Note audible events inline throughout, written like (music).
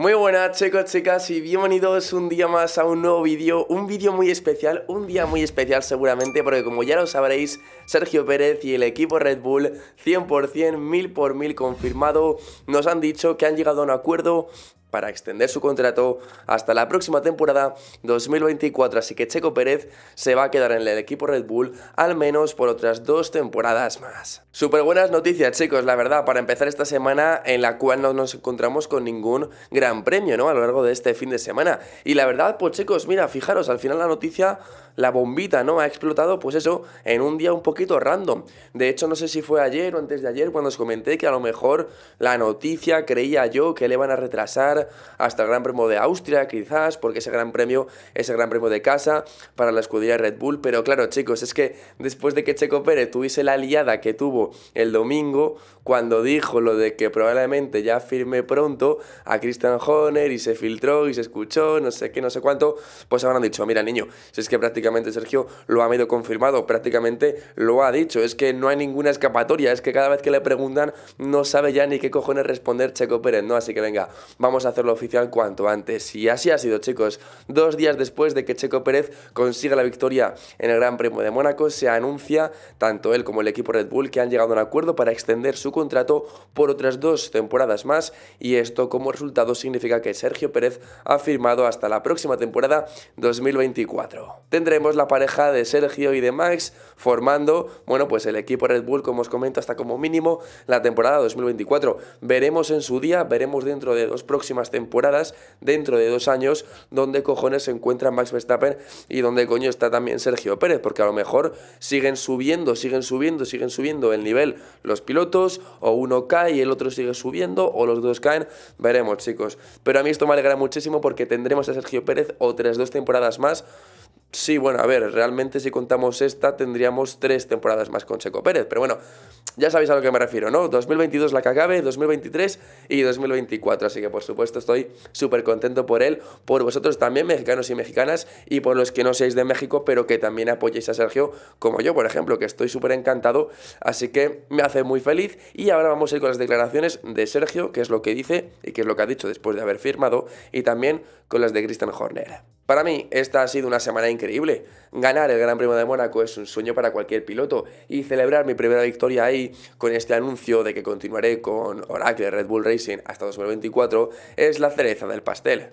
Muy buenas chicos, chicas y bienvenidos un día más a un nuevo vídeo, un vídeo muy especial, un día muy especial seguramente porque como ya lo sabréis, Sergio Pérez y el equipo Red Bull 100%, 1000 por 1000 confirmado, nos han dicho que han llegado a un acuerdo para extender su contrato hasta la próxima temporada 2024. Así que Checo Pérez se va a quedar en el equipo Red Bull al menos por otras dos temporadas más. Súper buenas noticias, chicos, la verdad, para empezar esta semana en la cual no nos encontramos con ningún gran premio, ¿no? A lo largo de este fin de semana. Y la verdad, pues chicos, mira, fijaros, al final la noticia, la bombita, ¿no? Ha explotado, pues eso, en un día un poquito random. De hecho, no sé si fue ayer o antes de ayer cuando os comenté que a lo mejor la noticia creía yo que le van a retrasar hasta el Gran Premio de Austria, quizás, porque ese Gran Premio es el Gran Premio de casa para la escudería Red Bull. Pero claro, chicos, es que después de que Checo Pérez tuviese la liada que tuvo el domingo, cuando dijo lo de que probablemente ya firme pronto a Christian Horner y se filtró y se escuchó, no sé qué, no sé cuánto, pues ahora han dicho, mira niño, si es que prácticamente Sergio lo ha medio confirmado, prácticamente lo ha dicho, es que no hay ninguna escapatoria, es que cada vez que le preguntan no sabe ya ni qué cojones responder Checo Pérez, ¿no? Así que venga, vamos a hacerlo oficial cuanto antes. Y así ha sido, chicos. Dos días después de que Checo Pérez consiga la victoria en el Gran Premio de Mónaco, se anuncia tanto él como el equipo Red Bull que han llegado a un acuerdo para extender su contrato por otras dos temporadas más. Y esto como resultado significa que Sergio Pérez ha firmado hasta la próxima temporada 2024. Tendremos la pareja de Sergio y de Max formando, bueno, pues el equipo Red Bull, como os comento, hasta como mínimo la temporada 2024. Veremos en su día, veremos dentro de dos próximas temporadas, dentro de dos años, donde cojones se encuentra Max Verstappen y donde coño está también Sergio Pérez, porque a lo mejor siguen subiendo, siguen subiendo, siguen subiendo el nivel los pilotos, o uno cae y el otro sigue subiendo, o los dos caen, veremos chicos. Pero a mí esto me alegra muchísimo porque tendremos a Sergio Pérez otras dos temporadas más Sí, bueno, a ver, realmente si contamos esta tendríamos tres temporadas más con Checo Pérez, pero bueno, ya sabéis a lo que me refiero, ¿no? 2022 la que acabe, 2023 y 2024, así que por supuesto estoy súper contento por él, por vosotros también, mexicanos y mexicanas, y por los que no seáis de México, pero que también apoyéis a Sergio, como yo, por ejemplo, que estoy súper encantado, así que me hace muy feliz, y ahora vamos a ir con las declaraciones de Sergio, que es lo que dice y que es lo que ha dicho después de haber firmado, y también con las de Christian Horner. Para mí, esta ha sido una semana increíble. Ganar el Gran Premio de Mónaco es un sueño para cualquier piloto y celebrar mi primera victoria ahí con este anuncio de que continuaré con Oracle Red Bull Racing hasta 2024 es la cereza del pastel.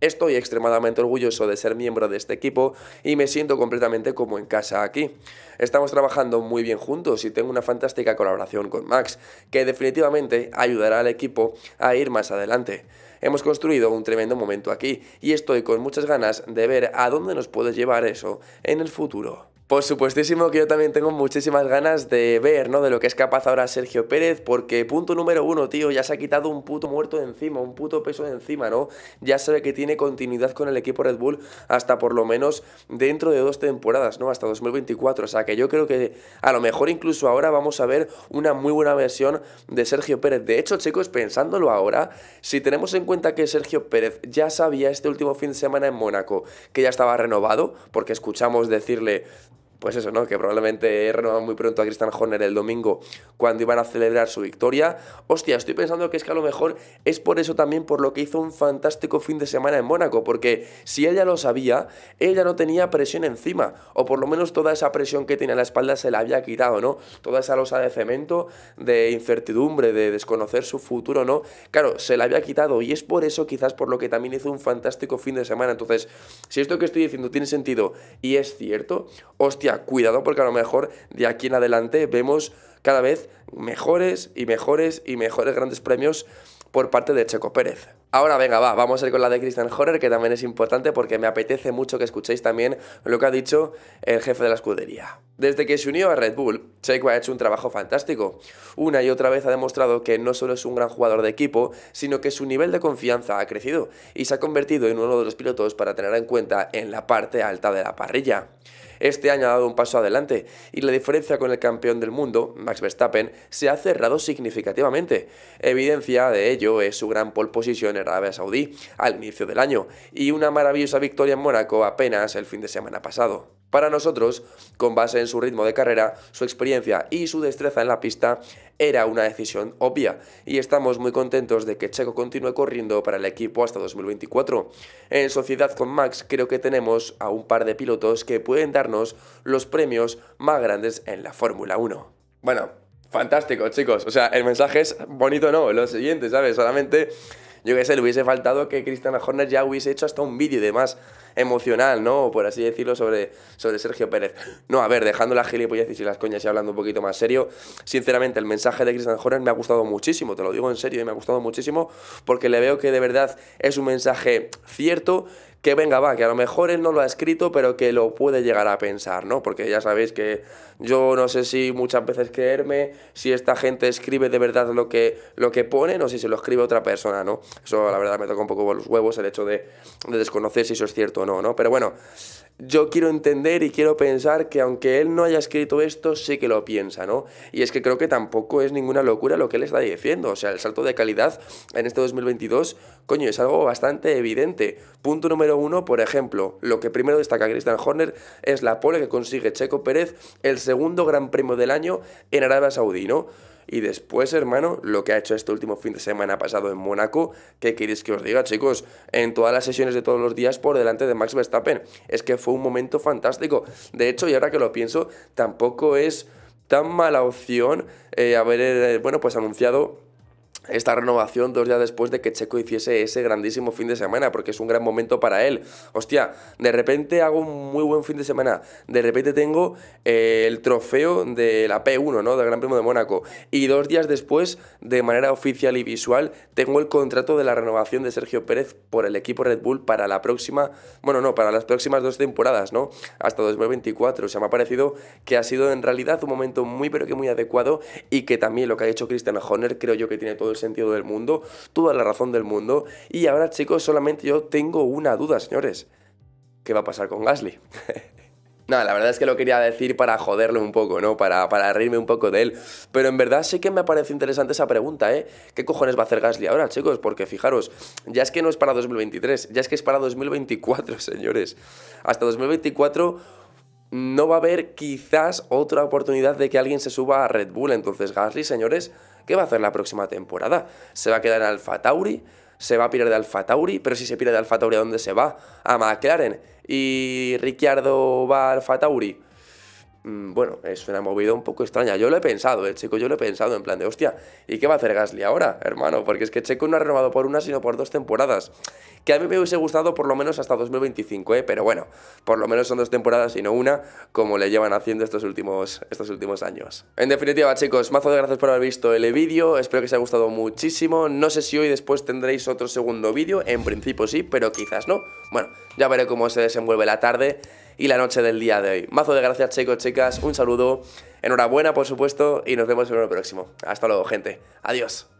Estoy extremadamente orgulloso de ser miembro de este equipo y me siento completamente como en casa aquí. Estamos trabajando muy bien juntos y tengo una fantástica colaboración con Max, que definitivamente ayudará al equipo a ir más adelante. Hemos construido un tremendo momento aquí y estoy con muchas ganas de ver a dónde nos puede llevar eso en el futuro. Por supuestísimo que yo también tengo muchísimas ganas de ver, ¿no? De lo que es capaz ahora Sergio Pérez, porque punto número uno, tío, ya se ha quitado un puto muerto de encima, un puto peso de encima, ¿no? Ya sabe que tiene continuidad con el equipo Red Bull hasta por lo menos dentro de dos temporadas, ¿no? Hasta 2024, o sea que yo creo que a lo mejor incluso ahora vamos a ver una muy buena versión de Sergio Pérez. De hecho, chicos, pensándolo ahora, si tenemos en cuenta que Sergio Pérez ya sabía este último fin de semana en Mónaco que ya estaba renovado, porque escuchamos decirle pues eso, ¿no? Que probablemente renovado muy pronto a Christian Horner el domingo cuando iban a celebrar su victoria. Hostia, estoy pensando que es que a lo mejor es por eso también por lo que hizo un fantástico fin de semana en Mónaco, porque si ella lo sabía, ella no tenía presión encima, o por lo menos toda esa presión que tenía en la espalda se la había quitado, ¿no? Toda esa losa de cemento, de incertidumbre, de desconocer su futuro, ¿no? Claro, se la había quitado y es por eso quizás por lo que también hizo un fantástico fin de semana. Entonces, si esto que estoy diciendo tiene sentido y es cierto, hostia, cuidado porque a lo mejor de aquí en adelante vemos cada vez mejores y mejores y mejores grandes premios por parte de Checo Pérez. Ahora venga, va, vamos a ir con la de Christian Horner, que también es importante porque me apetece mucho que escuchéis también lo que ha dicho el jefe de la escudería. Desde que se unió a Red Bull, Checo ha hecho un trabajo fantástico. Una y otra vez ha demostrado que no solo es un gran jugador de equipo, sino que su nivel de confianza ha crecido y se ha convertido en uno de los pilotos para tener en cuenta en la parte alta de la parrilla este año ha dado un paso adelante y la diferencia con el campeón del mundo, Max Verstappen, se ha cerrado significativamente. Evidencia de ello es su gran pole position en Arabia Saudí al inicio del año y una maravillosa victoria en Mónaco apenas el fin de semana pasado. Para nosotros, con base en su ritmo de carrera, su experiencia y su destreza en la pista, era una decisión obvia y estamos muy contentos de que Checo continúe corriendo para el equipo hasta 2024. En sociedad con Max creo que tenemos a un par de pilotos que pueden darnos los premios más grandes en la Fórmula 1. Bueno, fantástico chicos, o sea, el mensaje es bonito no, lo siguiente, ¿sabes? Solamente yo qué sé, le hubiese faltado que Christian Horner ya hubiese hecho hasta un vídeo de más emocional, ¿no? Por así decirlo, sobre, sobre Sergio Pérez. No, a ver, dejando las gilipollas y las coñas y hablando un poquito más serio, sinceramente el mensaje de Cristian Horner me ha gustado muchísimo, te lo digo en serio, y me ha gustado muchísimo porque le veo que de verdad es un mensaje cierto que venga, va, que a lo mejor él no lo ha escrito, pero que lo puede llegar a pensar, ¿no? Porque ya sabéis que yo no sé si muchas veces creerme, si esta gente escribe de verdad lo que, lo que pone, o si se lo escribe otra persona, ¿no? Eso la verdad me toca un poco los huevos el hecho de, de desconocer si eso es cierto o no, ¿no? Pero bueno yo quiero entender y quiero pensar que aunque él no haya escrito esto, sí que lo piensa, ¿no? Y es que creo que tampoco es ninguna locura lo que él está diciendo. O sea, el salto de calidad en este 2022, coño, es algo bastante evidente. Punto número uno, por ejemplo, lo que primero destaca Christian Horner es la pole que consigue Checo Pérez, el segundo gran premio del año en Arabia Saudí, ¿no? Y después, hermano, lo que ha hecho este último fin de semana pasado en Mónaco, ¿qué queréis que os diga, chicos? En todas las sesiones de todos los días por delante de Max Verstappen. Es que fue un momento fantástico. De hecho, y ahora que lo pienso, tampoco es tan mala opción eh, haber, eh, bueno, pues anunciado esta renovación dos días después de que Checo hiciese ese grandísimo fin de semana, porque es un gran momento para él. Hostia, de repente hago un muy buen fin de semana, de repente tengo eh, el trofeo de la P1, ¿no? Del Gran Premio de Mónaco. Y dos días después, de manera oficial y visual, tengo el contrato de la renovación de Sergio Pérez por el equipo Red Bull para la próxima, bueno, no, para las próximas dos temporadas, ¿no? Hasta 2024. O sea, me ha parecido que ha sido en realidad un momento muy, pero que muy adecuado y que también lo que ha hecho Christian Horner creo yo que tiene todo el sentido del mundo, toda la razón del mundo. Y ahora, chicos, solamente yo tengo una duda, señores. ¿Qué va a pasar con Gasly? (laughs) Nada, la verdad es que lo quería decir para joderlo un poco, ¿no? Para, para reírme un poco de él. Pero en verdad sí que me parece interesante esa pregunta, ¿eh? ¿Qué cojones va a hacer Gasly ahora, chicos? Porque fijaros, ya es que no es para 2023, ya es que es para 2024, (laughs) señores. Hasta 2024 no va a haber quizás otra oportunidad de que alguien se suba a Red Bull. Entonces Gasly, señores, ¿qué va a hacer la próxima temporada? ¿Se va a quedar en Alfa Tauri? ¿Se va a pirar de Alfa Tauri? Pero si se pira de Alfa Tauri, ¿a dónde se va? A McLaren. ¿Y Ricciardo va a Alfa Tauri? Mm, bueno, es una movida un poco extraña. Yo lo he pensado, el eh, chico yo lo he pensado en plan de, hostia, ¿y qué va a hacer Gasly ahora, hermano? Porque es que Checo no ha renovado por una, sino por dos temporadas. Que a mí me hubiese gustado por lo menos hasta 2025, ¿eh? Pero bueno, por lo menos son dos temporadas y no una, como le llevan haciendo estos últimos, estos últimos años. En definitiva, chicos, mazo de gracias por haber visto el vídeo. Espero que os haya gustado muchísimo. No sé si hoy después tendréis otro segundo vídeo. En principio sí, pero quizás no. Bueno, ya veré cómo se desenvuelve la tarde y la noche del día de hoy. Mazo de gracias, chicos, chicas. Un saludo. Enhorabuena, por supuesto, y nos vemos en el próximo. Hasta luego, gente. Adiós.